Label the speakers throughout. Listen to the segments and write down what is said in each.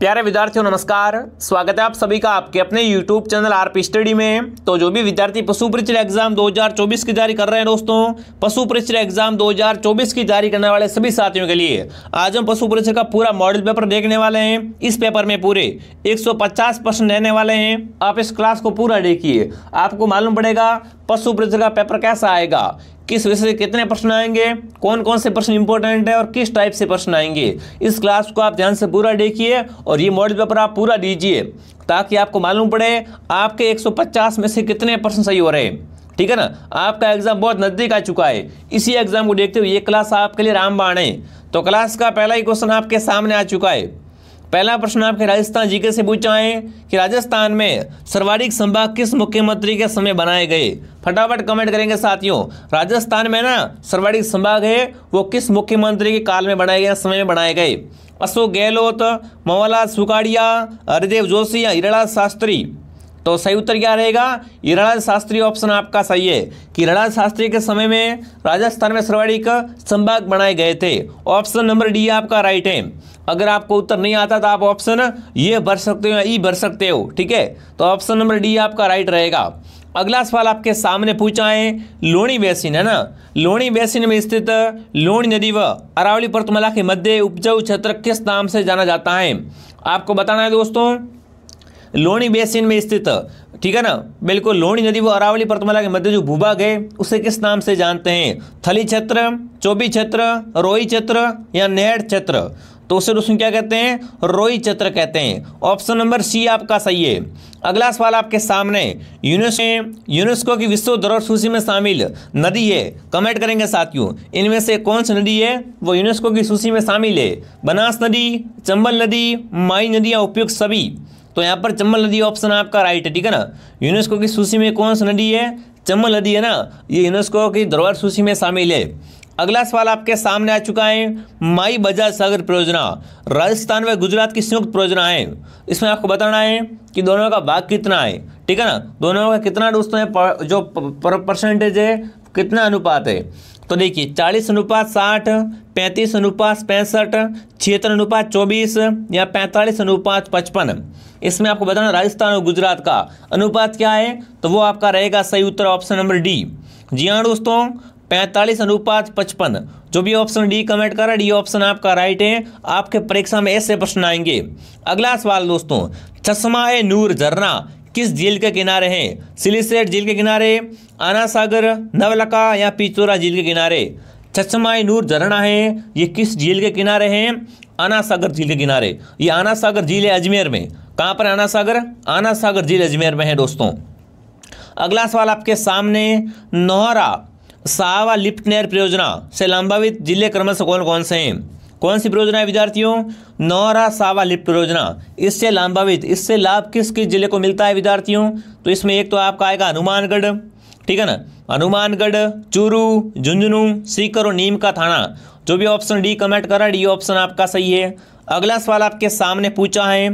Speaker 1: प्यारे विद्यार्थियों नमस्कार स्वागत है आप सभी का आपके अपने YouTube channel R P study में तो जो भी विद्यार्थी पशु परिचय एग्जाम 2024 की तैयारी कर रहे हैं दोस्तों पशु परिचय एग्जाम 2024 की तैयारी करने वाले सभी साथियों के लिए आज हम पशु परिचय का पूरा मॉडल पेपर देखने वाले हैं इस पेपर में पूरे 150 प्रश्न रहने वाले हैं आप इस क्लास को पूरा देखिए आपको मालूम पड़ेगा पशु परिचय का पेपर कैसा आएगा किस विषय से कितने प्रश्न आएंगे कौन कौन से प्रश्न इंपॉर्टेंट है और किस टाइप से प्रश्न आएंगे इस क्लास को आप ध्यान से पूरा देखिए और ये मॉडल पेपर आप पूरा दीजिए ताकि आपको मालूम पड़े आपके 150 में से कितने प्रश्न सही हो रहे हैं ठीक है ना आपका एग्जाम बहुत नज़दीक आ चुका है इसी एग्जाम को देखते हुए ये क्लास आपके लिए रामबाण है तो क्लास का पहला ही क्वेश्चन आपके सामने आ चुका है पहला प्रश्न आपके राजस्थान जीके से पूछा है कि राजस्थान में सर्वाधिक संभाग किस मुख्यमंत्री के समय बनाए गए फटाफट कमेंट करेंगे साथियों राजस्थान में ना सर्वाधिक संभाग है वो किस मुख्यमंत्री के काल में बनाए गए समय में बनाए गए अशोक गहलोत मवालाल सुकाड़िया हरिदेव जोशी या हिरणा शास्त्री तो सही उत्तर क्या रहेगा हिरणा शास्त्री ऑप्शन आपका सही है कि हिरणा शास्त्री के समय में राजस्थान में सर्वाधिक संभाग बनाए गए थे ऑप्शन नंबर डी आपका राइट है अगर आपको उत्तर नहीं आता तो आप ऑप्शन ये भर सकते हो या ई भर सकते हो ठीक है तो ऑप्शन नंबर डी आपका राइट रहेगा अगला सवाल आपके सामने पूछा है लोणी बेसिन है ना लोणी बेसिन में स्थित लोणी नदी व अरावली पर्तमला के मध्य उपजाऊ क्षेत्र किस नाम से जाना जाता है आपको बताना है दोस्तों लोणी बेसिन में स्थित ठीक है ना बिल्कुल लोणी नदी व अरावली पर्तमला के मध्य जो भूभाग है उसे किस नाम से जानते हैं थली क्षेत्र चौबी क्षेत्र रोई क्षेत्र या नेहड़ क्षेत्र तो उसे दोस्तों क्या कहते हैं रोई चत्र कहते हैं ऑप्शन नंबर सी आपका सही है अगला सवाल आपके सामने यूनेस्को यूनेस्को की विश्व धरोहर सूची में शामिल नदी है कमेंट करेंगे साथियों इनमें से कौन सी नदी है वो यूनेस्को की सूची में शामिल है बनास नदी चंबल नदी माई नदी या उपयुक्त सभी तो यहाँ पर चंबल नदी ऑप्शन आपका राइट है ठीक है ना यूनेस्को की सूची में कौन सी नदी है चंबल नदी है ना ये यूनेस्को की धरोहर सूची में शामिल है अगला सवाल आपके सामने आ चुका है माई बजाज सागर परियोजना राजस्थान व गुजरात की संयुक्त परियोजना है इसमें आपको बताना है कि दोनों का भाग कितना है ठीक है ना दोनों का कितना दोस्तों है जो परसेंटेज है कितना अनुपात है तो देखिए चालीस अनुपात साठ पैंतीस अनुपात पैंसठ छिहत्तर अनुपात चौबीस या पैंतालीस अनुपात पचपन इसमें आपको बताना राजस्थान और गुजरात का अनुपात क्या है तो वो आपका रहेगा सही उत्तर ऑप्शन नंबर डी जी हाँ दोस्तों पैंतालीस अनुपात पचपन जो भी ऑप्शन डी कमेंट कर डी ऑप्शन आपका राइट है आपके परीक्षा में ऐसे प्रश्न आएंगे अगला सवाल दोस्तों चश्मा ए नूर झरना किस झील के किनारे हैं सिलीसेट झील के किनारे आना सागर नवलका या पिचोरा झील के किनारे ए नूर झरना है ये किस झील के किनारे हैं आना सागर झील के किनारे ये आना सागर झील है अजमेर में कहाँ पर आना सागर आना सागर झील अजमेर में है दोस्तों अगला सवाल आपके सामने नोहरा सावा लिफ्ट नहर परियोजना से लंबावित जिले क्रमश कौन कौन से हैं कौन सी परियोजना है विद्यार्थियों नौरा सावा लिफ्ट परियोजना इससे लंबावित इससे लाभ किस किस जिले को मिलता है विद्यार्थियों तो इसमें एक तो आपका आएगा हनुमानगढ़ ठीक है ना हनुमानगढ़ चूरू झुंझुनू सीकर और नीम का थाना जो भी ऑप्शन डी कमेंट करा डी ऑप्शन आपका सही है अगला सवाल आपके सामने पूछा है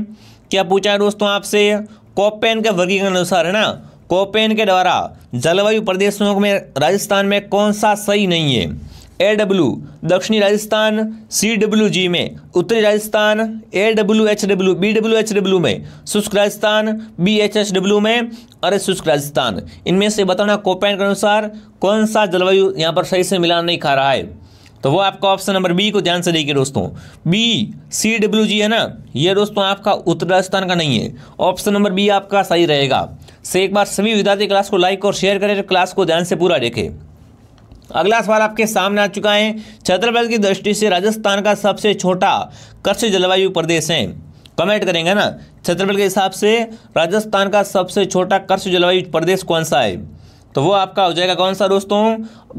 Speaker 1: क्या पूछा है दोस्तों आपसे कोपेन के वर्गीकरण अनुसार है ना कोपेन के द्वारा जलवायु प्रदेशों में राजस्थान में कौन सा सही नहीं है ए डब्ल्यू दक्षिणी राजस्थान सी डब्ल्यू जी में उत्तरी Rajasthan A W H W B W H W में शुष्क Rajasthan B H H W में और शुष्क राजस्थान इनमें से बताना कोपैन के अनुसार कौन सा जलवायु यहाँ पर सही से मिलान नहीं खा रहा है तो वो आपका ऑप्शन नंबर बी को ध्यान से देखिए दोस्तों बी सी डब्ल्यू जी है ना ये दोस्तों आपका उत्तर राजस्थान का नहीं है ऑप्शन नंबर बी आपका सही रहेगा से एक बार सभी विद्यार्थी क्लास को लाइक और शेयर करें क्लास को ध्यान से पूरा देखें अगला सवाल आपके सामने आ चुका है क्षेत्रफल की दृष्टि से राजस्थान का सबसे छोटा कच्छ जलवायु प्रदेश है कमेंट करेंगे ना क्षेत्रफल के हिसाब से राजस्थान का सबसे छोटा कच्छ जलवायु प्रदेश कौन सा है तो वो आपका हो जाएगा कौन सा दोस्तों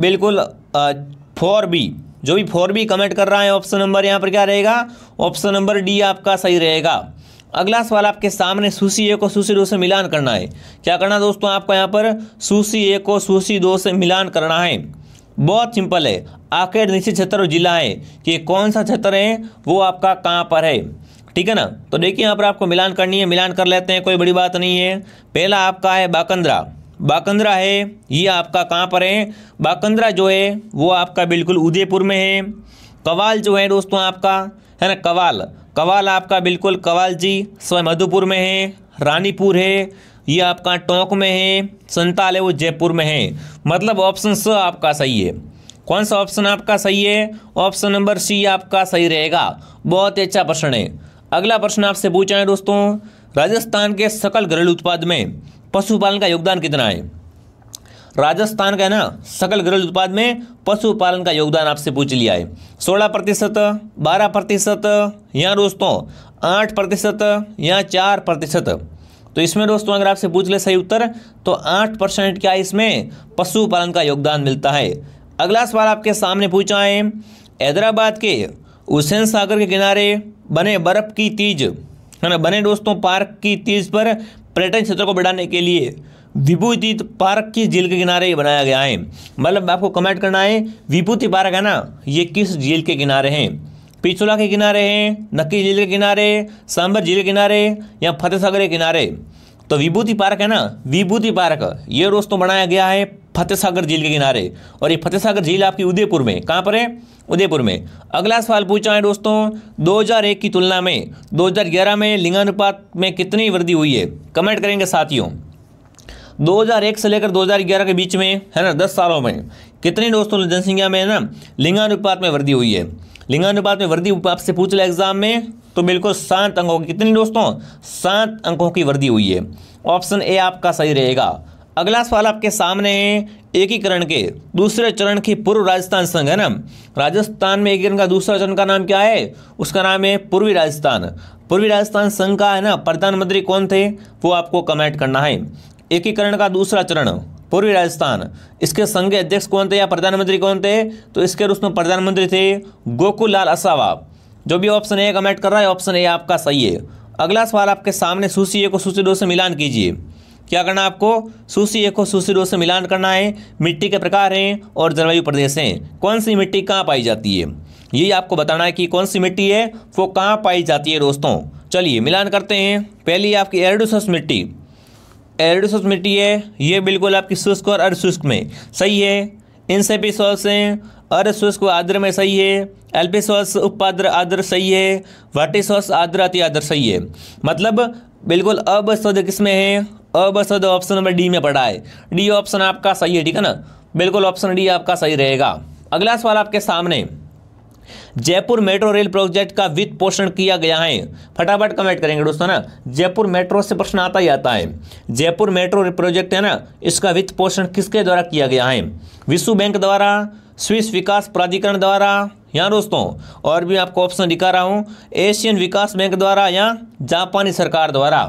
Speaker 1: बिल्कुल फोर बी जो भी फोर बी कमेंट कर रहा है ऑप्शन नंबर यहाँ पर क्या रहेगा ऑप्शन नंबर डी आपका सही रहेगा अगला सवाल आपके सामने सूसी ए को सूसी दो से मिलान करना है क्या करना दोस्तों आपको यहाँ पर सूसी ए को सूसी दो से मिलान करना है बहुत सिंपल है आखिर निश्चित क्षेत्र और जिला है कि कौन सा क्षेत्र है वो आपका कहाँ पर है ठीक है ना तो देखिए यहाँ पर आपको मिलान करनी है मिलान कर लेते हैं कोई बड़ी बात नहीं है पहला आपका है बाकंद्रा बाकंद्रा है ये आपका कहाँ पर है बाकंद्रा जो है वो आपका बिल्कुल उदयपुर में है कवाल जो है दोस्तों आपका है ना कवाल कवाल आपका बिल्कुल कवाल जी स्वयं मधुपुर में है रानीपुर है ये आपका टोंक में है संताल है वो जयपुर में है मतलब ऑप्शन स आपका सही है कौन सा ऑप्शन आपका सही है ऑप्शन नंबर सी आपका सही रहेगा बहुत ही अच्छा प्रश्न है अगला प्रश्न आपसे पूछा है दोस्तों राजस्थान के सकल घरेलू उत्पाद में पशुपालन का योगदान कितना है राजस्थान का है ना सकल घरेलू उत्पाद में पशुपालन का योगदान आपसे पूछ लिया है सोलह प्रतिशत बारह प्रतिशत या दोस्तों आठ प्रतिशत या चार प्रतिशत तो इसमें दोस्तों अगर आपसे पूछ ले सही उत्तर तो आठ परसेंट क्या इसमें पशुपालन का योगदान मिलता है अगला सवाल आपके सामने पूछा है हैदराबाद के हुसैन सागर के किनारे बने बर्फ की तीज है ना बने दोस्तों पार्क की तीज पर पर्यटन क्षेत्र को बढ़ाने के लिए विभूति पार्क किस झील के किनारे बनाया गया है मतलब आपको कमेंट करना है विभूति पार्क है ना ये किस झील के किनारे हैं पिछुला के किनारे हैं नक्की झील के किनारे सांबर झील के किनारे या फतेह सागर के किनारे तो विभूति पार्क है ना विभूति पार्क ये रोज तो बनाया गया है फतेह सागर झील के किनारे और ये फतेह सागर झील आपकी उदयपुर में कहाँ पर है उदयपुर में अगला सवाल पूछा है दोस्तों 2001 की तुलना में 2011 में लिंगानुपात में कितनी वृद्धि हुई है कमेंट करेंगे साथियों 2001 से लेकर 2011 के बीच में है ना 10 सालों में कितनी दोस्तों जनसंख्या में है ना लिंगानुपात में वृद्धि हुई है लिंगानुपात में वृद्धि आपसे पूछ ले एग्जाम में तो बिल्कुल सात अंकों की कितनी दोस्तों सात अंकों की वृद्धि हुई है ऑप्शन ए आपका सही रहेगा अगला सवाल आपके सामने है एकीकरण के दूसरे चरण की पूर्व राजस्थान संघ है ना राजस्थान में एकीकरण का दूसरा चरण का नाम क्या है उसका नाम है पूर्वी राजस्थान पूर्वी राजस्थान संघ का है ना प्रधानमंत्री कौन थे वो आपको कमेंट करना है एकीकरण का दूसरा चरण पूर्वी राजस्थान इसके संघ अध्यक्ष कौन थे या प्रधानमंत्री कौन थे तो इसके उसमें प्रधानमंत्री थे गोकुल लाल असावा जो भी ऑप्शन ए कमेंट कर रहा है ऑप्शन ए आपका सही है अगला सवाल आपके सामने सूची ए को सूची दो से मिलान कीजिए क्या करना है आपको सूसी एक और सूसी दो से मिलान करना है मिट्टी के प्रकार हैं और जलवायु प्रदेश हैं कौन सी मिट्टी कहाँ पाई जाती है ये आपको बताना है कि कौन सी मिट्टी है वो कहाँ पाई जाती है दोस्तों चलिए मिलान करते हैं पहली आपकी एरडोसस मिट्टी एरडोसस मिट्टी है ये बिल्कुल आपकी शुष्क और अर्धशुष्क में सही है इनसे भी सॉल्स हैं अर्धशुष्क आद्र में सही है एल्पिसॉस उपाद्र आद्र सही है वाटी वाटिसॉस आद्र अति आद्र सही है मतलब बिल्कुल अब अबशुद्ध किसमें हैं अवसद ऑप्शन नंबर डी में पड़ा है डी ऑप्शन आपका सही है ठीक है ना बिल्कुल ऑप्शन डी आपका सही रहेगा अगला सवाल आपके सामने जयपुर मेट्रो रेल प्रोजेक्ट का वित्त पोषण किया गया है फटाफट कमेंट करेंगे दोस्तों ना जयपुर मेट्रो से प्रश्न आता ही आता है जयपुर मेट्रो प्रोजेक्ट है ना इसका वित्त पोषण किसके द्वारा किया गया है विश्व बैंक द्वारा स्विस विकास प्राधिकरण द्वारा यहाँ दोस्तों और भी आपको ऑप्शन दिखा रहा हूँ एशियन विकास बैंक द्वारा या जापानी सरकार द्वारा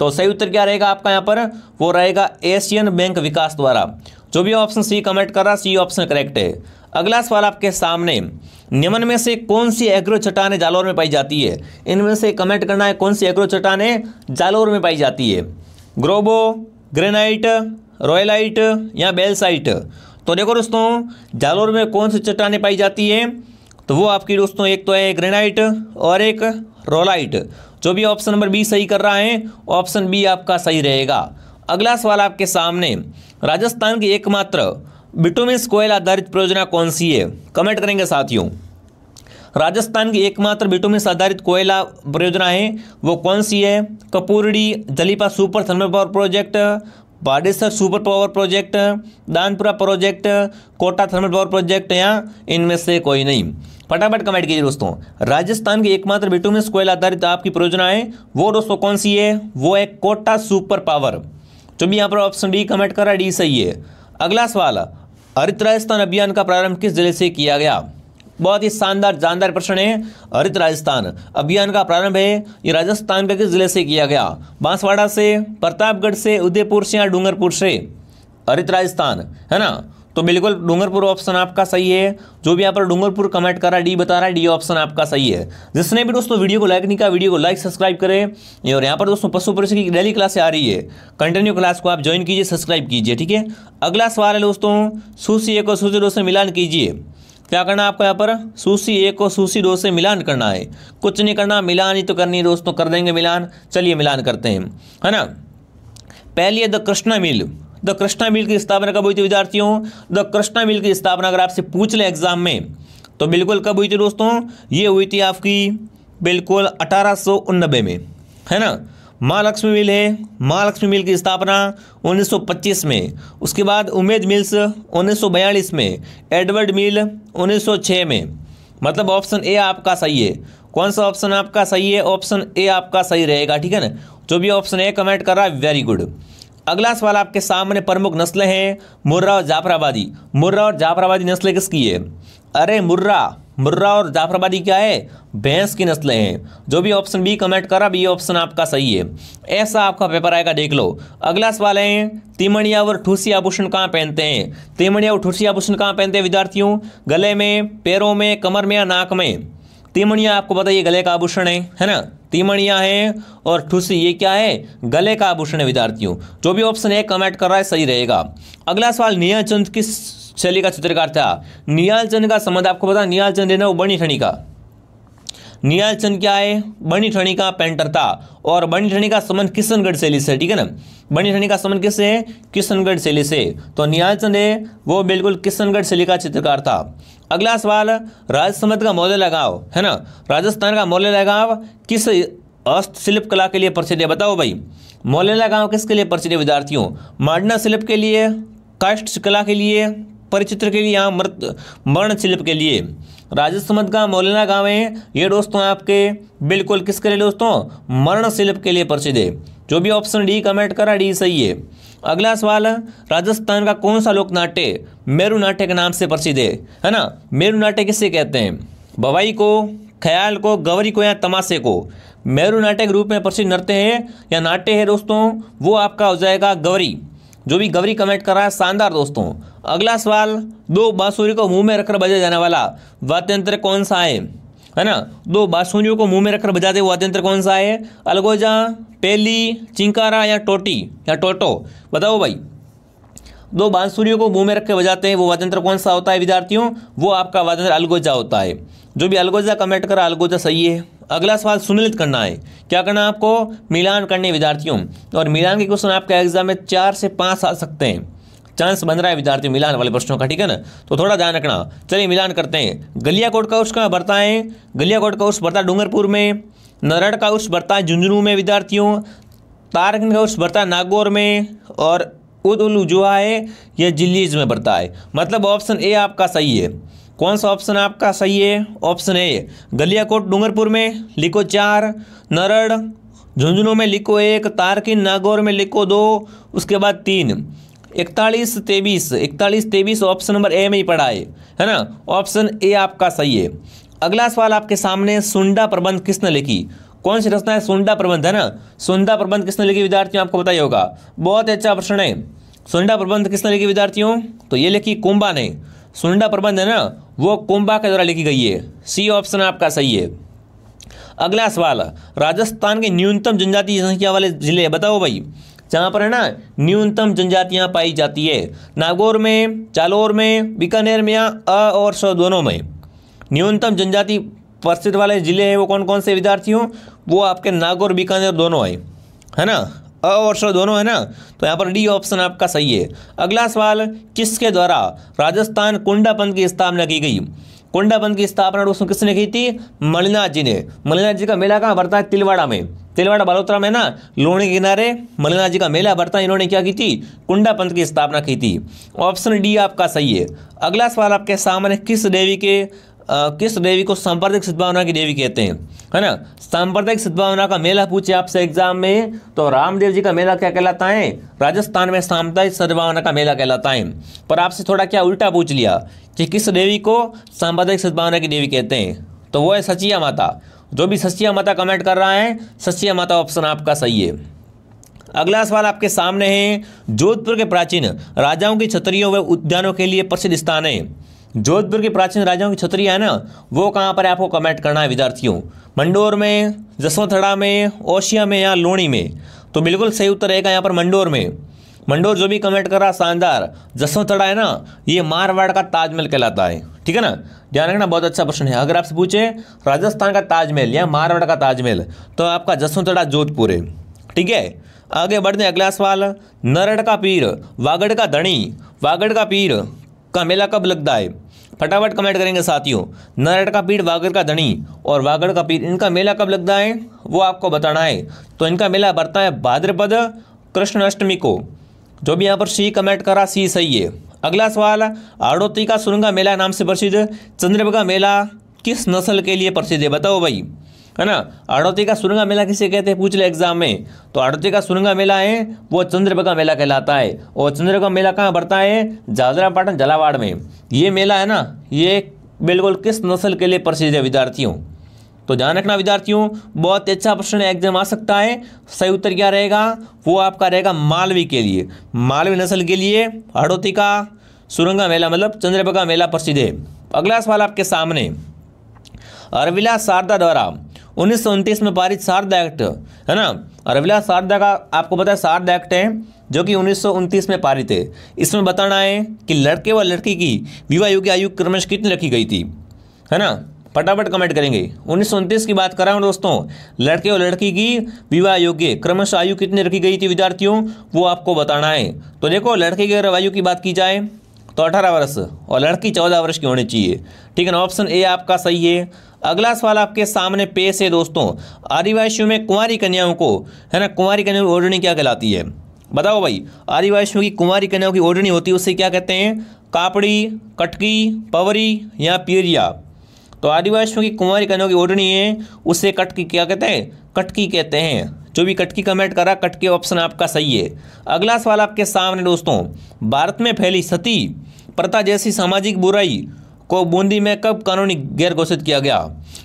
Speaker 1: तो सही उत्तर क्या रहेगा आपका यहाँ पर वो रहेगा एशियन बैंक विकास द्वारा जो भी ऑप्शन सी कमेंट कर रहा सी ऑप्शन करेक्ट है अगला सवाल आपके सामने निम्न में से कौन सी एग्रो चट्टाने जालौर में पाई जाती है इनमें से कमेंट करना है कौन सी एग्रो चट्टाने जालौर में पाई जाती है ग्रोबो ग्रेनाइट रॉयलाइट या बेलसाइट तो देखो दोस्तों जालौर में कौन सी चट्टाने पाई जाती है तो वो आपकी दोस्तों एक तो है ग्रेनाइट और एक रोलाइट जो भी ऑप्शन नंबर बी सही कर रहा है ऑप्शन बी आपका सही रहेगा अगला सवाल आपके सामने राजस्थान की एकमात्र बिटोमिन कोयल आधारित परियोजना कौन सी है कमेंट करेंगे साथियों राजस्थान की एकमात्र बिटोमिन आधारित कोयला परियोजना है वो कौन सी है Kapurdi Jalipa super thermal power project Badesar super power project Danpura project Kota thermal power project या इनमें से कोई नहीं फटाफट कमेंट कीजिए दोस्तों राजस्थान के एकमात्र बिटुमिनस स्कोयल आधारित आपकी परियोजना है वो दोस्तों कौन सी है वो है कोटा सुपर पावर जो भी यहाँ पर ऑप्शन डी कमेंट कर रहा है डी सही है अगला सवाल हरित राजस्थान अभियान का प्रारंभ किस जिले से किया गया बहुत ही शानदार जानदार प्रश्न है हरित राजस्थान अभियान का प्रारंभ है ये राजस्थान के किस जिले से किया गया बांसवाड़ा से प्रतापगढ़ से उदयपुर से या डूंगरपुर से हरित राजस्थान है ना तो बिल्कुल डूंगरपुर ऑप्शन आपका सही है जो भी यहाँ पर डूंगरपुर कमेंट कर रहा है डी बता रहा है डी ऑप्शन आपका सही है जिसने भी दोस्तों वीडियो को लाइक नहीं किया वीडियो को लाइक सब्सक्राइब करें और यहाँ पर दोस्तों पशु पुरुष की डेली क्लासे आ रही है कंटिन्यू क्लास को आप ज्वाइन कीजिए सब्सक्राइब कीजिए ठीक है अगला सवाल है दोस्तों सुशी एक और सुशी दो से मिलान कीजिए क्या करना है आपको यहाँ पर सूसी एक और सूसी दो से मिलान करना है कुछ नहीं करना मिलान ही तो करनी है दोस्तों कर देंगे मिलान चलिए मिलान करते हैं है ना पहली है the Krishna mill the Krishna mill की स्थापना कब हुई थी विद्यार्थियों द कृष्णा मिल की स्थापना अगर आपसे पूछ लें एग्जाम में तो बिल्कुल कब हुई थी दोस्तों ये हुई थी आपकी बिल्कुल अठारह में है ना माँ लक्ष्मी मिल है माँ लक्ष्मी मिल की स्थापना 1925 में उसके बाद उमेद मिल्स 1942 में एडवर्ड मिल 1906 में मतलब ऑप्शन ए आपका सही है कौन सा ऑप्शन आपका सही है ऑप्शन ए आपका सही रहेगा ठीक है ना जो भी ऑप्शन ए कमेंट कर रहा है वेरी गुड अगला सवाल आपके सामने प्रमुख नस्लें हैं मुर्रा और जाफराबादी मुर्रा और जाफराबादी नस्लें किसकी है अरे मुर्रा मुर्रा और जाफराबादी क्या है भैंस की नस्लें हैं जो भी ऑप्शन बी कमेंट करा भी ये ऑप्शन आपका सही है ऐसा आपका पेपर आएगा देख लो अगला सवाल है तिमणिया और ठूसी आभूषण कहाँ पहनते हैं तिमणिया और ठूसी आभूषण कहाँ पहनते हैं विद्यार्थियों गले में पैरों में कमर में या नाक में तीमणिया आपको बताइए गले का आभूषण है है ना तीमणिया है और ठुसी ये क्या है गले का आभूषण है विद्यार्थियों जो भी ऑप्शन है कमेंट कर रहा है सही रहेगा अगला सवाल निया चंद किस शैली का चित्रकार था नियाल चंद का संबंध आपको पता नियाल चंद है ना वो बनी ठणी का नियाल चंद क्या है बनी ठणी का पेंटर था और बनी ठणी का समन किशनगढ़ शैली से ठीक है ना बनी ठणी का समन किससे है किशनगढ़ शैली से तो नियाल चंद है वो बिल्कुल किशनगढ़ शैली का चित्रकार था अगला सवाल राजसमंद का मौर्य लगाव है ना राजस्थान का मौर्य लगाव किस हस्तशिल्प कला के लिए प्रसिद्ध है बताओ भाई मौलेला गांव किसके लिए प्रसिद्ध है विद्यार्थियों मार्डना शिल्प के लिए काष्ठ कला के लिए परिचित्र के लिए यहाँ मृत मर्ण शिल्प के लिए राजस्व का गाँव मौलाना गाँव है ये दोस्तों आपके बिल्कुल किसके लिए दोस्तों मरण शिल्प के लिए प्रसिद्ध है जो भी ऑप्शन डी कमेंट करा डी सही है अगला सवाल राजस्थान का कौन सा लोक नाट्य मेरू नाट्य के नाम से प्रसिद्ध है है ना मेरू नाट्य किसे कहते हैं भवाई को ख्याल को गवरी को या तमाशे को मेरू नाट्य के रूप में प्रसिद्ध नृत्य है या नाट्य है दोस्तों वो आपका हो जाएगा गवरी जो भी गवरी कमेंट कर रहा है शानदार दोस्तों अगला सवाल दो बांसुरी को मुंह में रखकर बजाया जाने वाला वाद्यंत्र कौन सा है है ना दो बांसुरियों को मुंह में रखकर बजाते हुए वाद्यंत्र कौन सा है अलगोजा पेली चिंकारा या टोटी या टोटो बताओ भाई दो बांसुरियों को मुंह में रख बजाते हैं वो वाद्यंत्र कौन सा होता है विद्यार्थियों वो आपका वाद्यंत्र अलगोजा होता है जो भी अलगोजा कमेंट करा अलगोजा सही है अगला सवाल सुमिलित करना है क्या करना है आपको मिलान करने विद्यार्थियों और मिलान के क्वेश्चन आपके एग्जाम में चार से पाँच आ सकते हैं चांस बन रहा है विद्यार्थियों मिलान वाले प्रश्नों का ठीक है ना तो थोड़ा ध्यान रखना चलिए मिलान करते हैं गलिया कोट का उस कहाँ बढ़ता है गलिया कोट का उस बढ़ता है डूंगरपुर में नरड़ का उस बढ़ता है झुंझुनू में विद्यार्थियों तारक का उस बढ़ता है नागौर में और उद उलू जो है यह जिलीज में बढ़ता है मतलब ऑप्शन ए आपका सही है कौन सा ऑप्शन आपका सही है ऑप्शन ए गलियाकोट डूंगरपुर में लिखो चार नरड़ झुंझुनू में लिखो एक तारकिन नागौर में लिखो दो उसके बाद तीन इकतालीस तेईस इकतालीस तेईस ऑप्शन नंबर ए में ही पड़ा है है ना ऑप्शन ए आपका सही है अगला सवाल आपके सामने सुंडा प्रबंध किसने लिखी कौन सी रचना है सुंडा प्रबंध है ना सुंडा प्रबंध किसने लिखी विद्यार्थियों आपको बताइए होगा बहुत अच्छा प्रश्न है सुंडा प्रबंध किसने लिखी विद्यार्थियों तो ये लिखी कुंबा ने सुनडा प्रबंध है ना वो कुंभा के द्वारा लिखी गई है सी ऑप्शन आपका सही है अगला सवाल राजस्थान के न्यूनतम जनजाति संख्या वाले जिले बताओ भाई जहाँ पर है ना न्यूनतम जनजातियाँ पाई जाती है नागौर में जालोर में बीकानेर में या अ और स दोनों में न्यूनतम जनजाति परिस्थिति वाले जिले हैं वो कौन कौन से विद्यार्थी हों वो आपके नागौर बीकानेर दोनों है है ना अ और श दोनों है ना तो यहाँ पर डी ऑप्शन आपका सही है अगला सवाल किसके द्वारा राजस्थान कुंडा पंथ की स्थापना की गई कुंडा पंथ की स्थापना दोस्तों किसने की थी मलिनाथ जी ने मलिनाथ जी का मेला कहाँ भरता है तिलवाड़ा में तिलवाड़ा बालोत्रा में ना लोहड़ी किनारे मलिनाथ जी का मेला भरता इन्होंने क्या की थी कुंडा पंथ की स्थापना की थी ऑप्शन डी आपका सही है अगला सवाल आपके सामने किस देवी के किस देवी को सांप्रदायिक सद्भावना की देवी कहते हैं है ना सांप्रदायिक सद्भावना का मेला पूछे आपसे एग्जाम में तो रामदेव जी का मेला क्या कहलाता है राजस्थान में सांप्रदायिक सद्भावना का मेला कहलाता है पर आपसे थोड़ा क्या उल्टा पूछ लिया कि किस देवी को सांप्रदायिक सद्भावना की देवी कहते हैं तो वो है सचिया माता जो भी सचिया माता कमेंट कर रहा है सचिया माता ऑप्शन आपका सही है अगला सवाल आपके सामने है जोधपुर के प्राचीन राजाओं की छतरियों व उद्यानों के लिए प्रसिद्ध स्थान है जोधपुर के प्राचीन राजाओं की छतरी है ना वो कहाँ पर आपको कमेंट करना है विद्यार्थियों मंडोर में जसवंथड़ा में ओशिया में या लोणी में तो बिल्कुल सही उत्तर रहेगा यहाँ पर मंडोर में मंडोर जो भी कमेंट कर रहा शानदार जसवंथड़ा है ना ये मारवाड़ का ताजमहल कहलाता है ठीक है ना ध्यान रखना बहुत अच्छा प्रश्न है अगर आपसे पूछे राजस्थान का ताजमहल या मारवाड़ का ताजमहल तो आपका जसवंथड़ा जोधपुर है ठीक है आगे बढ़ते हैं अगला सवाल नरड का पीर वागड़ का धनी वागड़ का पीर का मेला कब लगता है फटाफट कमेंट करेंगे साथियों नरड का पीर वागड़ का धनी और वागड़ का पीर इनका मेला कब लगता है वो आपको बताना है तो इनका मेला बढ़ता है भाद्रपद कृष्ण अष्टमी को जो भी यहाँ पर सी कमेंट करा सी सही है अगला सवाल आड़ोती का सुरंगा मेला नाम से प्रसिद्ध चंद्रभागा मेला किस नस्ल के लिए प्रसिद्ध है बताओ भाई है ना अड़ौती का सुरंगा मेला किसे कहते हैं पूछ ले एग्जाम में तो अड़ौती का सुरंगा मेला है वो चंद्रभगा मेला कहलाता है और चंद्रभगा मेला कहाँ बढ़ता है जाजरापाटन झालावाड़ में ये मेला है ना ये बिल्कुल किस नस्ल के लिए प्रसिद्ध है विद्यार्थियों तो ध्यान रखना विद्यार्थियों बहुत अच्छा प्रश्न एग्जाम आ सकता है सही उत्तर क्या रहेगा वो आपका रहेगा मालवी के लिए मालवी नस्ल के लिए हड़ौती का सुरंगा मेला मतलब चंद्रभगा मेला प्रसिद्ध है अगला सवाल आपके सामने अरविला शारदा द्वारा उन्नीस में पारित शारदा एक्ट है ना अगला शारदा का आपको पता है शारदा एक्ट है जो कि उन्नीस में पारित है इसमें बताना है कि लड़के व लड़की की विवाह योग्य आयु क्रमश कितनी रखी गई थी है ना फटाफट कमेंट करेंगे उन्नीस की बात कर रहा हूँ दोस्तों लड़के और लड़की की विवाह योग्य क्रमश आयु कितनी रखी गई थी विद्यार्थियों वो आपको बताना है तो देखो लड़के की अगर आयु की बात की जाए तो अठारह वर्ष और लड़की चौदह वर्ष की होनी चाहिए ठीक है ना ऑप्शन ए आपका सही है अगला सवाल आपके सामने पेश है दोस्तों आदिवासियों में कुंवारी कन्याओं को है ना कुंवारी कन्याओं की ओढ़नी क्या कहलाती है बताओ भाई आदिवासियों की कुंवारी कन्याओं की ओढ़नी होती है उसे क्या कहते हैं कापड़ी कटकी पवरी या पीरिया तो आदिवासियों की कुंवारी कन्याओं की ओढ़नी है उसे कटकी क्या कहते हैं कटकी कहते हैं जो भी कटकी कमेंट करा कटकी ऑप्शन आपका सही है अगला सवाल आपके सामने दोस्तों भारत में फैली सती प्रथा जैसी सामाजिक बुराई को बूंदी में कब कानूनी गैर घोषित किया गया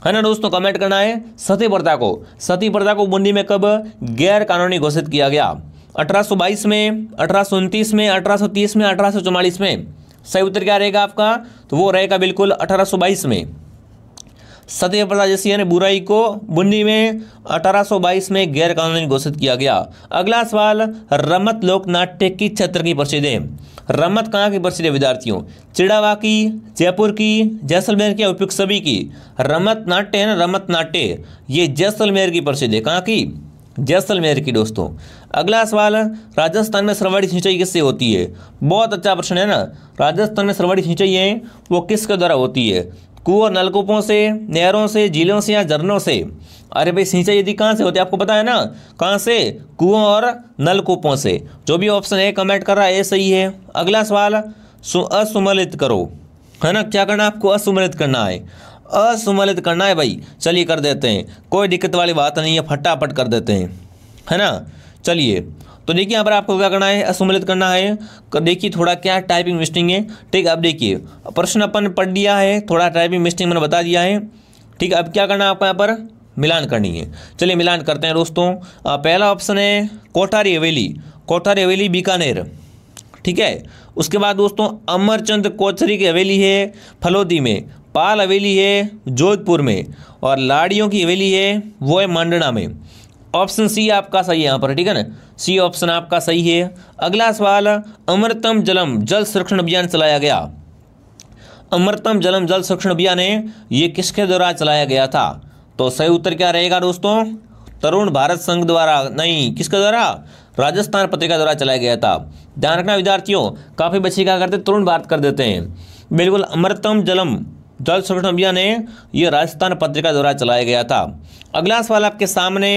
Speaker 1: है ना दोस्तों कमेंट करना है सती प्रथा को सती प्रथा को बूंदी में कब गैर कानूनी घोषित किया गया 1822 में अठारह में 1830 में अठारह में सही उत्तर क्या रहेगा आपका तो वो रहेगा बिल्कुल 1822 में सत्य प्रसाद ने बुराई को बुन्नी में 1822 में गैर कानूनी घोषित किया गया अगला सवाल रमत लोक नाट्य की क्षेत्र की प्रसिद्ध है रमत कहाँ की प्रसिद्ध विद्यार्थियों चिड़ावा की जयपुर की जैसलमेर की उपयुक्त सभी की रमत नाट्य है ना रमत नाट्य ये जैसलमेर की प्रसिद्ध है कहाँ की जैसलमेर की दोस्तों अगला सवाल राजस्थान में सर्वाधिक सिंचाई किससे होती है बहुत अच्छा प्रश्न है ना राजस्थान में सर्वाधिक सिंचाई है वो किसके द्वारा होती है कुओं नलकूपों से नहरों से झीलों से या झरनों से अरे भाई सिंचाई यदि कहाँ से होती है आपको पता है ना कहाँ से कुओं और नलकूपों से जो भी ऑप्शन है कमेंट कर रहा है ये सही है अगला सवाल असुमलित करो है ना क्या करना आपको असुमलित करना है असुमलित करना है भाई चलिए कर देते हैं कोई दिक्कत वाली बात नहीं है फटाफट कर देते हैं है ना चलिए तो देखिए यहाँ पर आपको क्या करना है असम्मिलित करना है देखिए थोड़ा क्या टाइपिंग मिस्टिंग है ठीक अब देखिए प्रश्न अपन पढ़ दिया है थोड़ा टाइपिंग मिस्टिंग मैंने बता दिया है ठीक अब क्या करना है आपको यहाँ पर मिलान करनी है चलिए मिलान करते हैं दोस्तों पहला ऑप्शन है कोठारी हवेली कोठारी हवेली बीकानेर ठीक है उसके बाद दोस्तों अमरचंद कोचरी की हवेली है फलोदी में पाल हवेली है जोधपुर में और लाड़ियों की हवेली है वो है मांडना में ऑप्शन सी आपका सही है यहाँ पर ठीक है ना सी ऑप्शन आपका सही है अगला सवाल अमृतम जलम जल संरक्षण अभियान चलाया गया अमृतम जलम जल संरक्षण अभियान है ये किसके द्वारा चलाया गया था तो सही उत्तर क्या रहेगा दोस्तों तरुण भारत संघ द्वारा नहीं किसके द्वारा राजस्थान पत्रिका द्वारा चलाया गया था ध्यान रखना विद्यार्थियों काफ़ी बच्चे क्या करते तरुण भारत कर देते हैं बिल्कुल अमृतम जलम जल संरक्षण अभियान है यह राजस्थान पत्रिका द्वारा चलाया गया था अगला सवाल आपके सामने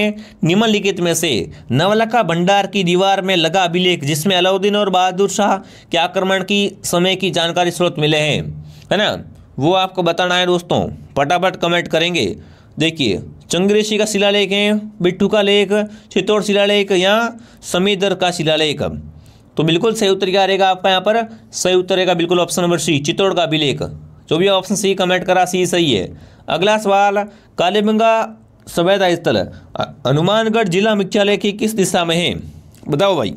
Speaker 1: निम्नलिखित में से नवलखा भंडार की दीवार में लगा अभिलेख जिसमें अलाउद्दीन और बहादुर शाह के आक्रमण की समय की जानकारी स्रोत मिले हैं है ना वो आपको बताना है दोस्तों फटाफट कमेंट करेंगे देखिए चंग्रेशी का शिलालेख है बिट्टू का लेख चित्तौड़ शिलालेख या समीदर का शिलालेख तो बिल्कुल सही उत्तर क्या रहेगा आपका यहाँ पर सही उत्तर रहेगा बिल्कुल ऑप्शन नंबर सी चित्तौड़ का अभिलेख तो भी ऑप्शन सी कमेंट करा सी सही है अगला सवाल कालीबंगा सवैदा स्थल हनुमानगढ़ जिला मुख्यालय की किस दिशा में है बताओ भाई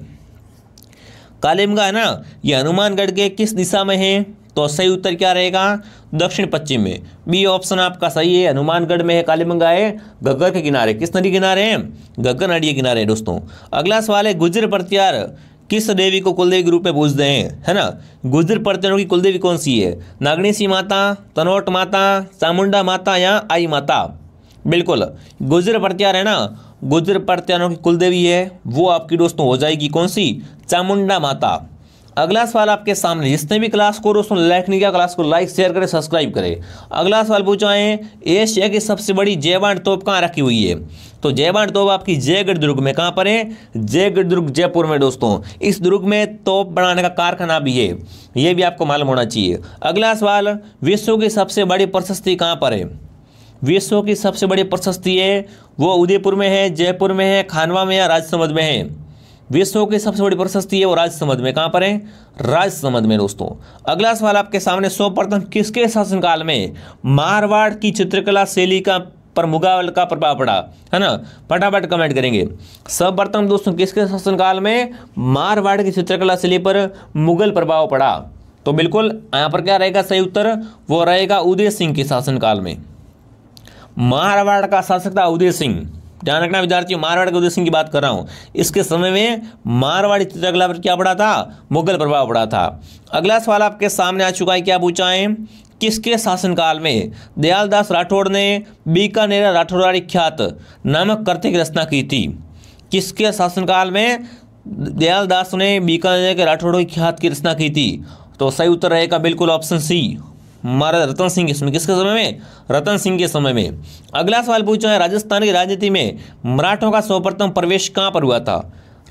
Speaker 1: कालीबंगा है ना ये हनुमानगढ़ के किस दिशा में है तो सही उत्तर क्या रहेगा दक्षिण पश्चिम में बी ऑप्शन आपका सही है हनुमानगढ़ में है कालीबंगा है गग्गर के किनारे किस नदी किनारे हैं गग्गर नदी के किनारे दोस्तों अगला सवाल है गुजर प्रत्यार किस देवी को कुलदेवी के रूप में पूजते हैं है ना गुजर परतनों की कुलदेवी कौन सी है नागणीसी माता तनोट माता चामुंडा माता या आई माता बिल्कुल गुजर प्रत्यार है ना गुजर प्रत्यारों की कुलदेवी है वो आपकी दोस्तों हो जाएगी कौन सी चामुंडा माता अगला सवाल आपके सामने जिसने भी क्लास को दोस्तों लाइक नहीं किया क्लास को लाइक शेयर करें सब्सक्राइब करें अगला सवाल पूछा है एशिया की सबसे बड़ी जयवान तोप कहाँ रखी हुई है तो जयवान तोप आपकी जयगढ़ दुर्ग में कहाँ पर है जयगढ़ दुर्ग जयपुर में दोस्तों इस दुर्ग में तोप बनाने का कारखाना भी है ये भी आपको मालूम होना चाहिए अगला सवाल विश्व की सबसे बड़ी प्रशस्ति कहाँ पर है विश्व की सबसे बड़ी प्रशस्ति है वो उदयपुर में है जयपुर में है खानवा में या राजसमंद में है विष्णु की सबसे बड़ी प्रशस्ति है वो राजसमंद में कहाँ पर है राजसमंद में दोस्तों अगला सवाल आपके सामने सर्वप्रथम किसके शासनकाल में मारवाड़ की चित्रकला शैली का पर मुगल का प्रभाव पड़ा है ना फटाफट कमेंट करेंगे सर्वप्रथम दोस्तों किसके शासनकाल में मारवाड़ की चित्रकला शैली पर मुगल प्रभाव पड़ा तो बिल्कुल यहाँ पर क्या रहेगा सही उत्तर वो रहेगा उदय सिंह के शासनकाल में मारवाड़ का शासक था उदय सिंह ध्यान रखना विद्यार्थियों मारवाड़ के उदय सिंह की बात कर रहा हूँ इसके समय में मारवाड़ी चित्रकला पर क्या पड़ा था मुगल प्रभाव पड़ा था अगला सवाल आपके सामने आ चुका है क्या पूछा है किसके शासनकाल में दयालदास राठौड़ ने बीकानेरा राठौड़ाड़ी ख्यात नामक कृत्य की रचना की थी किसके शासनकाल में दयालदास ने बीकानेर के राठौड़ों की ख्यात की रचना की थी तो सही उत्तर रहेगा बिल्कुल ऑप्शन सी महाराज रतन सिंह के समय किसके समय में रतन सिंह के समय में अगला सवाल पूछा है राजस्थान की राजनीति में मराठों का सर्वप्रथम प्रवेश कहाँ पर हुआ था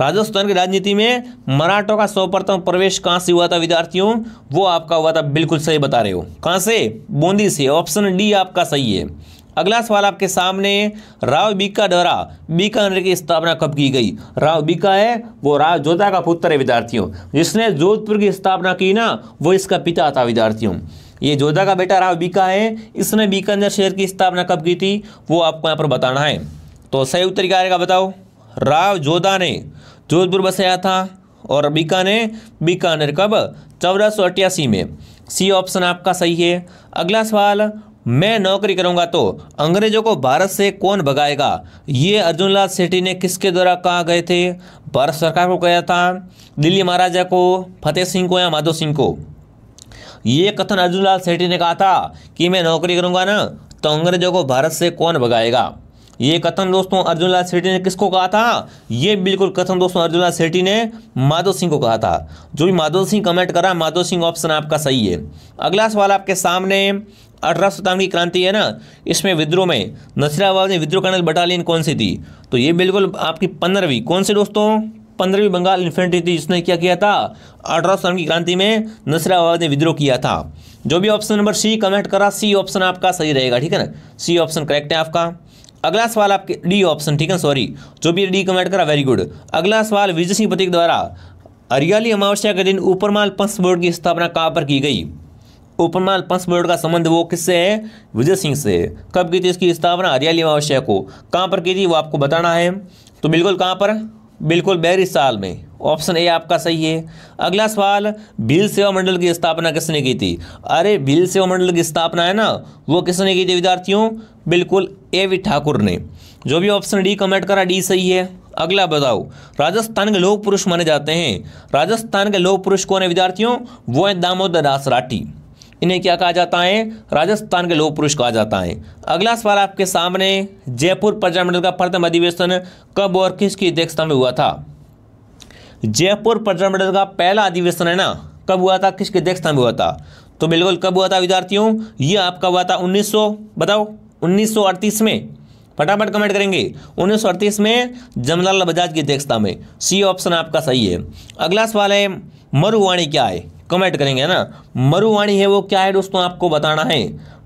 Speaker 1: राजस्थान की राजनीति में मराठों का सर्वप्रथम प्रवेश कहाँ से हुआ था विद्यार्थियों वो आपका हुआ था बिल्कुल सही बता रहे हो कहाँ से बूंदी से ऑप्शन डी आपका सही है अगला सवाल आपके सामने राव बीका द्वारा बीकानेर की स्थापना कब की गई राव बीका है वो राव जोधा का पुत्र है विद्यार्थियों जिसने जोधपुर की स्थापना की ना वो इसका पिता था विद्यार्थियों ये जोधा का बेटा राव बीका है इसने बीकानेर शहर की स्थापना कब की थी वो आपको यहाँ पर बताना है तो सही उत्तर क्या आएगा बताओ राव जोधा ने जोधपुर बसाया था और बीका ने बीकानेर कब चौदह में सी ऑप्शन आपका सही है अगला सवाल मैं नौकरी करूंगा तो अंग्रेजों को भारत से कौन भगाएगा ये अर्जुनलाल सेठी ने किसके द्वारा कहा गए थे भारत सरकार को कहा था दिल्ली महाराजा को फतेह सिंह को या माधो सिंह को ये कथन अर्जुनलाल सेठी ने कहा था कि मैं नौकरी करूंगा ना तो अंग्रेजों को भारत से कौन भगाएगा ये कथन दोस्तों अर्जुनलाल सेठी ने किसको कहा था ये बिल्कुल कथन दोस्तों अर्जुनलाल सेठी ने माधव सिंह को कहा था जो भी माधव सिंह कमेंट करा माधव सिंह ऑप्शन आपका सही है अगला सवाल आपके सामने अठारह सौ की क्रांति है ना इसमें विद्रोह में नसीराबाद ने विद्रोह कर्नल बटालियन कौन सी थी तो ये बिल्कुल आपकी पंद्रहवीं कौन सी दोस्तों पंद्रहवीं बंगाल इन्फेंट्री थी जिसने क्या किया था अठारह सौ की क्रांति में नसराबाद ने विद्रोह किया था जो भी ऑप्शन नंबर सी कमेंट करा सी ऑप्शन आपका सही रहेगा ठीक है ना सी ऑप्शन करेक्ट है आपका अगला सवाल आपके डी ऑप्शन ठीक है सॉरी जो भी डी कमेंट करा वेरी गुड अगला सवाल विजय सिंह पतिक द्वारा हरियाली अमावस्या के दिन ऊपरमाल पंस बोर्ड की स्थापना कहाँ पर की गई उपरमाल पंस बोर्ड का संबंध वो किससे है विजय सिंह से कब की थी इसकी स्थापना हरियाली अमावस्या को कहाँ पर की थी वो आपको बताना है तो बिल्कुल कहाँ पर बिल्कुल बैरिस साल में ऑप्शन ए आपका सही है अगला सवाल भील सेवा मंडल की स्थापना किसने की थी अरे भील सेवा मंडल की स्थापना है ना वो किसने की थी विद्यार्थियों बिल्कुल ए वी ठाकुर ने जो भी ऑप्शन डी कमेंट करा डी सही है अगला बताओ राजस्थान के लोक पुरुष माने जाते हैं राजस्थान के लोक पुरुष कौन है विद्यार्थियों वो है दामोदर दास राठी इन्हें क्या कहा जाता है राजस्थान के लोह पुरुष कहा जाता है अगला सवाल आपके सामने जयपुर प्रजामंडल का प्रथम अधिवेशन कब और किसकी अध्यक्षता में हुआ था जयपुर प्रजामंडल का पहला अधिवेशन है ना कब हुआ था किसकी अध्यक्षता में हुआ था तो बिल्कुल कब हुआ था विद्यार्थियों ये आपका हुआ था 1900 बताओ 1938 में फटाफट कमेंट करेंगे 1938 में जमलाल बजाज की अध्यक्षता में सी ऑप्शन आपका सही है अगला सवाल है मरुवाणी क्या है कमेंट करेंगे है ना मरुवाणी है वो क्या है दोस्तों आपको बताना है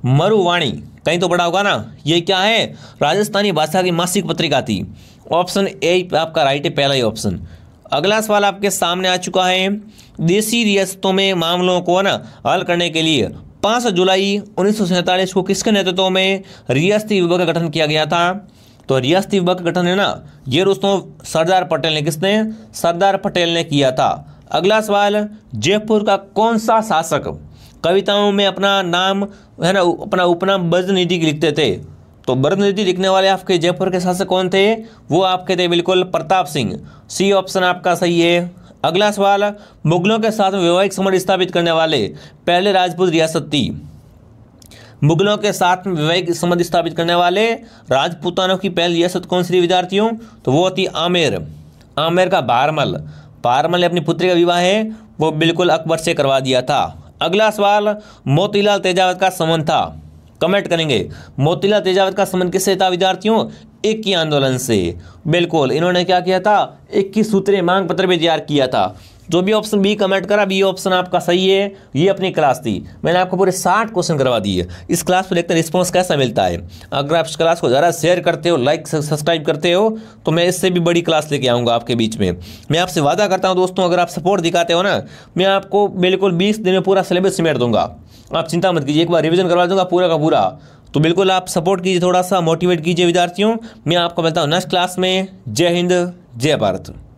Speaker 1: मरुवाणी कहीं तो बड़ा होगा ना ये क्या है राजस्थानी भाषा की मासिक पत्रिका थी ऑप्शन ए आपका राइट है पहला ही ऑप्शन अगला सवाल आपके सामने आ चुका है देसी रियासतों में मामलों को ना हल करने के लिए पाँच जुलाई उन्नीस को किसके नेतृत्व में रियासती विभाग का गठन किया गया था तो रियासती विभाग का गठन है ना ये दोस्तों सरदार पटेल ने किसने सरदार पटेल ने किया था अगला सवाल जयपुर का कौन सा शासक कविताओं में अपना नाम है ना अपना उपनाम निधि लिखते थे तो ब्रजनिधि लिखने वाले आपके जयपुर के शासक कौन थे वो आपके थे बिल्कुल प्रताप सिंह सी ऑप्शन आपका सही है अगला सवाल मुगलों के साथ वैवाहिक संबंध स्थापित करने वाले पहले राजपूत रियासत थी मुगलों के साथ में वैवाहिक संबंध स्थापित करने वाले राजपूतानों की पहली रियासत कौन सी थी विद्यार्थियों तो वो थी आमेर आमेर का बारमल पारमल ने अपनी पुत्री का विवाह है वो बिल्कुल अकबर से करवा दिया था अगला सवाल मोतीलाल तेजावत का संबंध था कमेंट करेंगे मोतीलाल तेजावत का संबंध किससे था विद्यार्थियों इक्की आंदोलन से बिल्कुल इन्होंने क्या किया था इक्कीस सूत्रीय मांग पत्र भी तैयार किया था जो भी ऑप्शन बी कमेंट करा बी ऑप्शन आपका सही है ये अपनी क्लास थी मैंने आपको पूरे साठ क्वेश्चन करवा दिए इस क्लास पर देखते रिस्पॉन्स कैसा मिलता है अगर आप इस क्लास को ज़्यादा शेयर करते हो लाइक सब्सक्राइब करते हो तो मैं इससे भी बड़ी क्लास लेके आऊँगा आपके बीच में मैं आपसे वादा करता हूँ दोस्तों अगर आप सपोर्ट दिखाते हो ना मैं आपको बिल्कुल बीस दिन में पूरा सिलेबस सिमेट दूंगा आप चिंता मत कीजिए एक बार रिविजन करवा दूंगा पूरा का पूरा तो बिल्कुल आप सपोर्ट कीजिए थोड़ा सा मोटिवेट कीजिए विद्यार्थियों मैं आपको मिलता हूँ नेक्स्ट क्लास में जय हिंद जय भारत